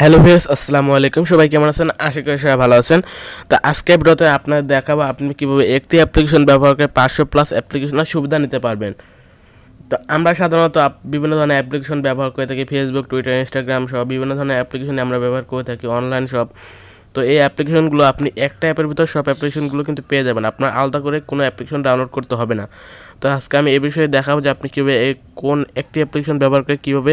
hello ভিয়াস আসসালামু আলাইকুম সবাই কেমন আছেন আশা করি সবাই ভালো আছেন তো আজকে ভিডিওতে আপনার দেখাবো আপনি কীভাবে একটি অ্যাপ্লিকেশন ব্যবহার করে পাঁচশো প্লাস অ্যাপ্লিকেশনের সুবিধা নিতে পারবেন তো আমরা সাধারণত বিভিন্ন ধরনের অ্যাপ্লিকেশন ব্যবহার করে থাকি ফেসবুক টুইটার ইনস্টাগ্রাম সহ বিভিন্ন ধরনের অ্যাপ্লিকেশন আমরা ব্যবহার করে থাকি অনলাইন শপ তো এই অ্যাপ্লিকেশনগুলো আপনি একটা অ্যাপের ভিতর সব অ্যাপ্লিকেশনগুলো কিন্তু পেয়ে যাবেন আপনার আলাদা করে কোনো অ্যাপ্লিকেশন ডাউনলোড করতে হবে না তো আজকে আমি এ বিষয়ে দেখাবো যে আপনি কীভাবে কোন একটি অ্যাপ্লিকেশন ব্যবহার করে কীভাবে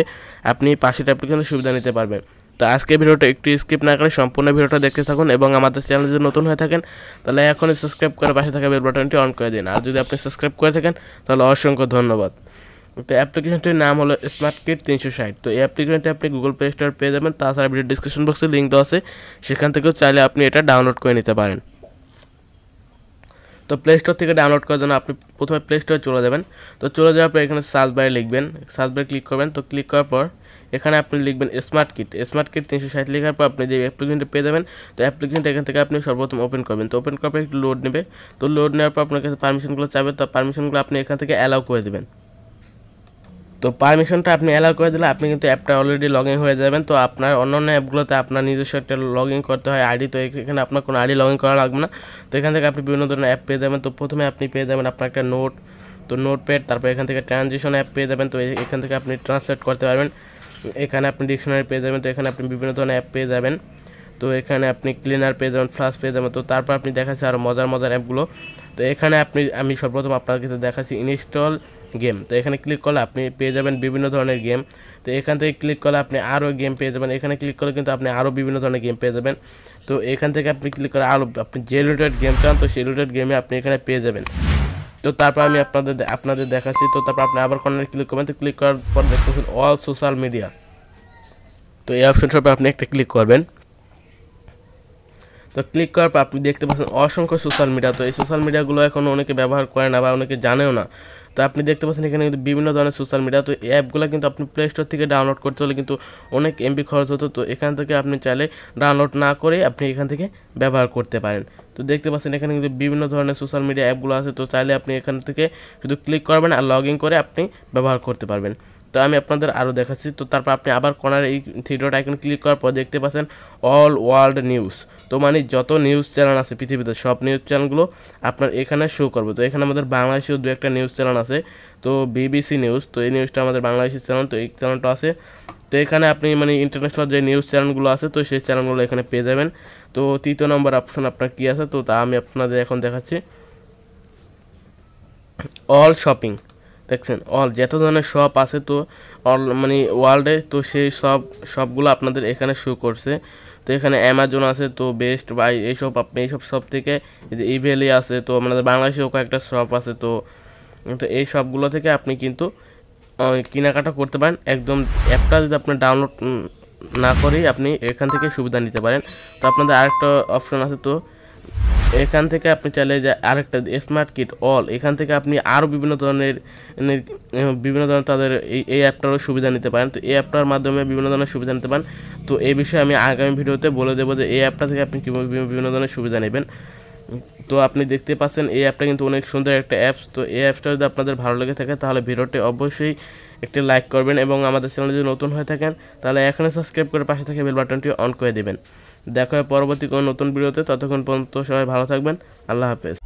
আপনি পাশের অ্যাপ্লিকেশনের সুবিধা নিতে পারবেন তো আজকে ভিডিওটা একটু স্কিপ না করে সম্পূর্ণ ভিডিওটা দেখতে থাকুন এবং আমাদের চ্যানেল যদি নতুন হয়ে থাকেন তাহলে এখনই সাবস্ক্রাইব করে পাশে থাকা বেল বাটনটি অন করে দিন আর যদি আপনি সাবস্ক্রাইব করে থাকেন তাহলে অসংখ্য ধন্যবাদ তো অ্যাপ্লিকেশনটির নাম হলো স্মার্ট কিট তিনশো ষাট তো এই অ্যাপ্লিকেশনটি আপনি গুগল প্লে স্টোর পেয়ে যাবেন তাছাড়া ভিডিও ডিসক্রিপশন বক্সে লিঙ্ক দেওয়া আছে সেখান থেকেও চাইলে আপনি এটা ডাউনলোড করে নিতে পারেন তো প্লে স্টোর থেকে ডাউনলোড করার জন্য আপনি প্রথমে প্লে স্টোরে চলে যাবেন তো চলে যাওয়ার পর এখানে সার্চ বারে লিখবেন সার্চ বারে ক্লিক করবেন তো ক্লিক করার পর এখানে আপনি লিখবেন স্মার্ট কিট স্মার্ট কিট তিনশো ষাট লেখার পর আপনি যে অ্যাপ্লিকেশনটা পেয়ে যাবেন তো অ্যাপ্লিকেশনটা এখান থেকে আপনি সর্বপ্রথম ওপেন করবেন তো ওপেন করার পর একটু লোড নেবে তো লোড নেওয়ার পর আপনার কাছে পারমিশনগুলো চাবে তো পারমিশনগুলো আপনি এখান থেকে অ্যালাউ করে দেবেন তো পারমিশনটা আপনি অ্যালাউ করে দিলে আপনি কিন্তু অ্যাপটা অলরেডি লগ ইন হয়ে যাবেন তো আপনার অন্য অন্য অ্যাপগুলোতে আপনার নিজস্ব একটা লগ ইন করতে হয় আইডি তো এখানে আপনার কোনো আইডি লগ ইন করা লাগবে না তো এখান থেকে আপনি বিভিন্ন ধরনের অ্যাপ পেয়ে যাবেন তো প্রথমে আপনি পেয়ে যাবেন আপনার একটা নোট তো নোটপ্যাড তারপর এখান থেকে ট্রানজিশন অ্যাপ পেয়ে যাবেন তো এখান থেকে আপনি ট্রান্সলেট করতে পারবেন এখানে আপনি ডিকশনারি পেয়ে যাবেন তো এখানে আপনি বিভিন্ন ধরনের অ্যাপ পেয়ে যাবেন তো এখানে আপনি ক্লিনার পেয়ে যাবেন ফ্লাস পেয়ে যাবেন তো তারপর আপনি দেখাচ্ছি আরও মজার মজার অ্যাপগুলো তো এখানে আপনি আমি সর্বপ্রথম আপনার কাছে দেখাচ্ছি ইনস্টল গেম তো এখানে ক্লিক করলে আপনি পেয়ে যাবেন বিভিন্ন ধরনের গেম তো এখান থেকে ক্লিক করলে আপনি আরও গেম পেয়ে যাবেন এখানে ক্লিক করলে কিন্তু আপনি আরও বিভিন্ন ধরনের গেম পেয়ে যাবেন তো এখান থেকে আপনি ক্লিক করে আরও আপনি যে রিলেটেড গেম চান তো সেই রিলেটেড গেমে আপনি এখানে পেয়ে যাবেন তো তারপর আমি আপনাদের আপনাদের দেখাচ্ছি তো তারপর আপনি আবার কর্নারে ক্লিক করবেন তো ক্লিক করার পর দেখতেছেন অল সোশ্যাল মিডিয়া তো এই অপশন সব আপনি একটা ক্লিক করবেন তো ক্লিক করার পর আপনি দেখতে পাচ্ছেন অসংখ্য সোশ্যাল মিডিয়া তো এই সোশ্যাল মিডিয়াগুলো এখন অনেকে ব্যবহার করে না বা অনেকে জানেও না তো আপনি দেখতে পাচ্ছেন এখানে কিন্তু বিভিন্ন ধরনের সোশ্যাল মিডিয়া তো এই অ্যাপগুলো কিন্তু আপনি প্লে স্টোর থেকে ডাউনলোড করতে হলে কিন্তু অনেক এমবি খরচ হতো তো এখান থেকে আপনি চাইলে ডাউনলোড না করে আপনি এখান থেকে ব্যবহার করতে পারেন তো দেখতে পাচ্ছেন এখানে কিন্তু বিভিন্ন ধরনের সোশ্যাল মিডিয়া অ্যাপগুলো আছে তো চাইলে আপনি এখান থেকে শুধু ক্লিক করবেন আর লগ ইন করে আপনি ব্যবহার করতে পারবেন তো আমি আপনাদের আরও দেখাচ্ছি তো তারপর আপনি আবার কোনার এই থ্রি ডট আইকন ক্লিক করার পর দেখতে পাচ্ছেন অল ওয়ার্ল্ড নিউজ তো মানে যত নিউজ চ্যানেল আছে পৃথিবীতে সব নিউজ চ্যানেলগুলো আপনার এখানে শো করবে তো এখানে আমাদের বাংলাদেশেও দু একটা নিউজ চ্যানেল আছে তো বিবিসি নিউজ তো এই নিউজটা আমাদের বাংলাদেশের চ্যানেল তো এই চ্যানেলটা আছে তো এখানে আপনি মানে ইন্টারন্যাশনাল যে নিউজ চ্যানেলগুলো আছে তো সেই চ্যানেলগুলো এখানে পেয়ে যাবেন তো তৃতীয় নম্বর অপশন আপনার কী আছে তো তা আমি আপনাদের এখন দেখাচ্ছি অল শপিং দেখছেন অল যত ধরনের শপ আছে তো অল মানে ওয়ার্ল্ডে তো সেই সব সবগুলো আপনাদের এখানে শো করছে তো এখানে অ্যামাজন আছে তো বেস্ট বাই এইসব আপনি এইসব সব থেকে ইভেলি আছে তো আমাদের বাংলাদেশেও কয়েকটা শপ আছে তো তো এই সবগুলো থেকে আপনি কিন্তু কেনাকাটা করতে পারেন একদম অ্যাপটা যদি আপনার ডাউনলোড না করেই আপনি এখান থেকে সুবিধা নিতে পারেন তো আপনাদের আরেকটা অপশন আছে তো এখান থেকে আপনি চাইলে যে আরেকটা স্মার্ট কিট অল এখান থেকে আপনি আরও বিভিন্ন ধরনের বিভিন্ন ধরনের তাদের এই এই অ্যাপটারও সুবিধা নিতে পারেন তো এই অ্যাপটার মাধ্যমে বিভিন্ন ধরনের সুবিধা নিতে পারেন তো এই বিষয়ে আমি আগামী ভিডিওতে বলে দেবো যে এই অ্যাপটা থেকে আপনি কীভাবে বিভিন্ন ধরনের সুবিধা নেবেন তো আপনি দেখতে পাচ্ছেন এই অ্যাপটা কিন্তু অনেক সুন্দর একটা অ্যাপস তো এই অ্যাপসটা যদি আপনাদের ভালো লেগে থাকে তাহলে ভিডিওটি অবশ্যই একটি লাইক করবেন এবং আমাদের চ্যানেলে যদি নতুন হয়ে থাকেন তাহলে এখানে সাবস্ক্রাইব করে পাশে থেকে বেল বাটনটি অন করে দেবেন দেখা হয় পরবর্তী কোনো নতুন ভিডিওতে ততক্ষণ পর্যন্ত সবাই ভালো থাকবেন আল্লাহ হাফেজ